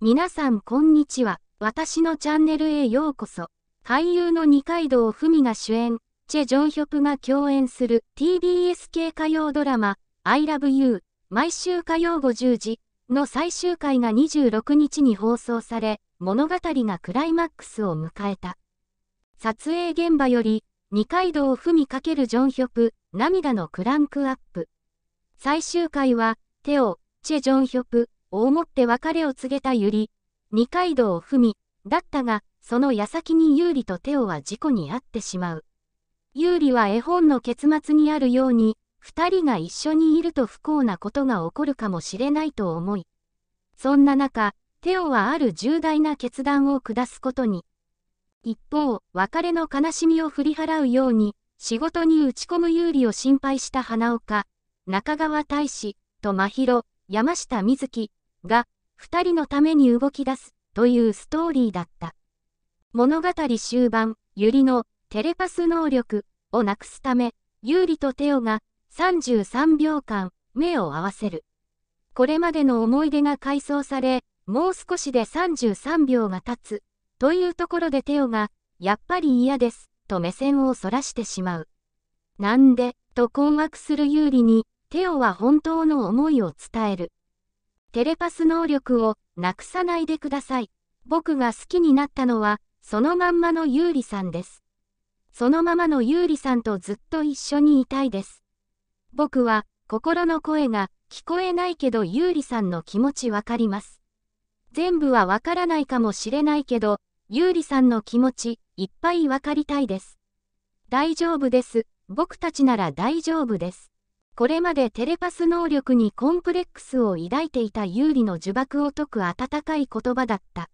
皆さんこんにちは。私のチャンネルへようこそ。俳優の二階堂ふみが主演、チェ・ジョンヒョプが共演する TBS 系火曜ドラマ、I Love You、毎週火曜50時の最終回が26日に放送され、物語がクライマックスを迎えた。撮影現場より、二階堂ふみかけるジョンヒョプ、涙のクランクアップ。最終回は、テオ、チェ・ジョンヒョプ、大もって別れを告げた百合、二階堂を踏み、だったが、その矢先に有利とテオは事故に遭ってしまう。有利は絵本の結末にあるように、二人が一緒にいると不幸なことが起こるかもしれないと思い。そんな中、テオはある重大な決断を下すことに。一方、別れの悲しみを振り払うように、仕事に打ち込む有利を心配した花岡、中川大使、と真宙、山下美月、が、二人のために動き出す、というストーリーだった。物語終盤、ユリのテレパス能力をなくすため、ユーリとテオが33秒間目を合わせる。これまでの思い出が回想され、もう少しで33秒が経つ。というところでテオが、やっぱり嫌です、と目線をそらしてしまう。なんで、と困惑する有利に、テオは本当の思いを伝える。テレパス能力をなくさないでください。僕が好きになったのは、そのまんまのゆうりさんです。そのままのゆうさんとずっと一緒にいたいです。僕は、心の声が聞こえないけどゆうりさんの気持ちわかります。全部はわからないかもしれないけど、ゆうりさんの気持ち、いっぱいわかりたいです。大丈夫です。僕たちなら大丈夫です。これまでテレパス能力にコンプレックスを抱いていた有利の呪縛を解く温かい言葉だった。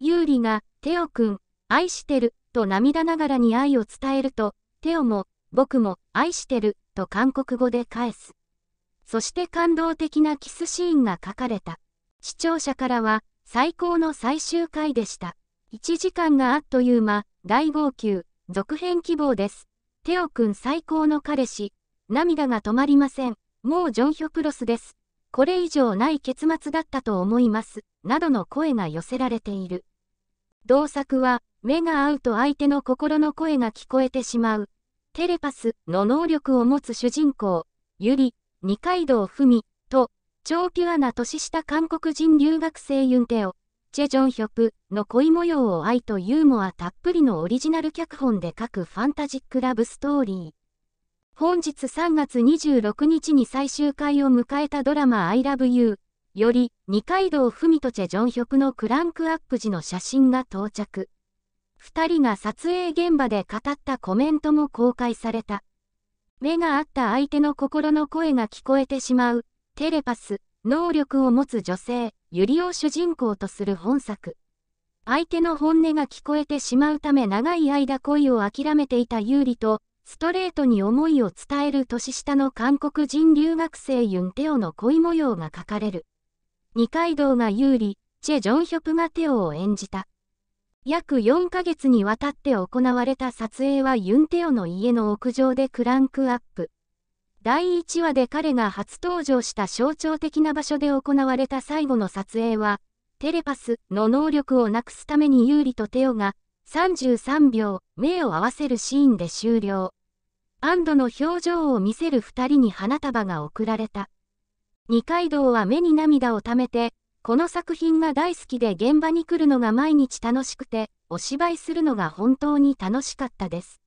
有利が、テオくん、愛してる、と涙ながらに愛を伝えると、テオも、僕も、愛してる、と韓国語で返す。そして感動的なキスシーンが書かれた。視聴者からは、最高の最終回でした。1時間があっという間、大号泣、続編希望です。テオくん最高の彼氏、涙が止まりません。もうジョンヒョクロスです。これ以上ない結末だったと思います。などの声が寄せられている。同作は、目が合うと相手の心の声が聞こえてしまう。テレパスの能力を持つ主人公、ゆり、二階堂ふみ、と、超ピュアな年下韓国人留学生ユンテオ、チェジョンヒョプの恋模様を愛とユーモアたっぷりのオリジナル脚本で書くファンタジックラブストーリー。本日3月26日に最終回を迎えたドラマ I Love You より二階堂ふみとチェジョンヒョクのクランクアップ時の写真が到着。二人が撮影現場で語ったコメントも公開された。目が合った相手の心の声が聞こえてしまう、テレパス、能力を持つ女性、ゆりを主人公とする本作。相手の本音が聞こえてしまうため長い間恋を諦めていた優里と、ストレートに思いを伝える年下の韓国人留学生ユン・テオの恋模様が書かれる。二階堂が有利、チェ・ジョンヒョプがテオを演じた。約4ヶ月にわたって行われた撮影はユン・テオの家の屋上でクランクアップ。第1話で彼が初登場した象徴的な場所で行われた最後の撮影は、テレパスの能力をなくすために有利とテオが33秒目を合わせるシーンで終了。安堵の表情を見せる二人に花束が贈られた。二階堂は目に涙をためて、この作品が大好きで現場に来るのが毎日楽しくて、お芝居するのが本当に楽しかったです。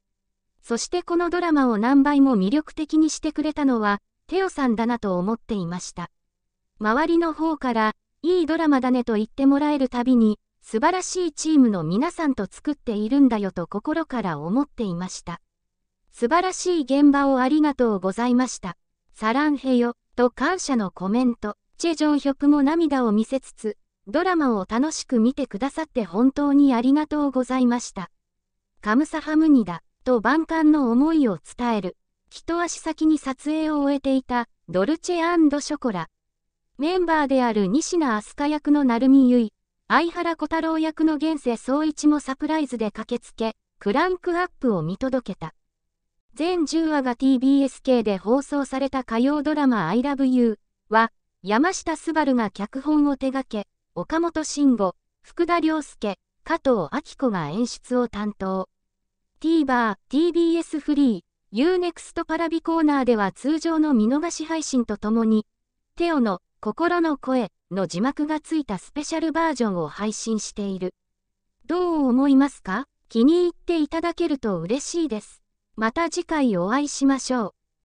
そしてこのドラマを何倍も魅力的にしてくれたのは、テオさんだなと思っていました。周りの方から、いいドラマだねと言ってもらえるたびに、素晴らしいチームの皆さんと作っているんだよと心から思っていました。素晴らしい現場をありがとうございました。サランヘヨ、と感謝のコメント。チェジョンヒョクも涙を見せつつ、ドラマを楽しく見てくださって本当にありがとうございました。カムサハムニだ、と万感の思いを伝える。一足先に撮影を終えていた、ドルチェショコラ。メンバーである西名飛鳥役の成海結衣、相原小太郎役の現世総一もサプライズで駆けつけ、クランクアップを見届けた。全10話が TBS 系で放送された火曜ドラマ I Love You は、山下昴が脚本を手掛け、岡本慎吾、福田良介、加藤明子が演出を担当。TVer、TBS フリー、Unext パラビコーナーでは通常の見逃し配信とともに、テオの心の声の字幕がついたスペシャルバージョンを配信している。どう思いますか気に入っていただけると嬉しいです。また次回お会いしましょう。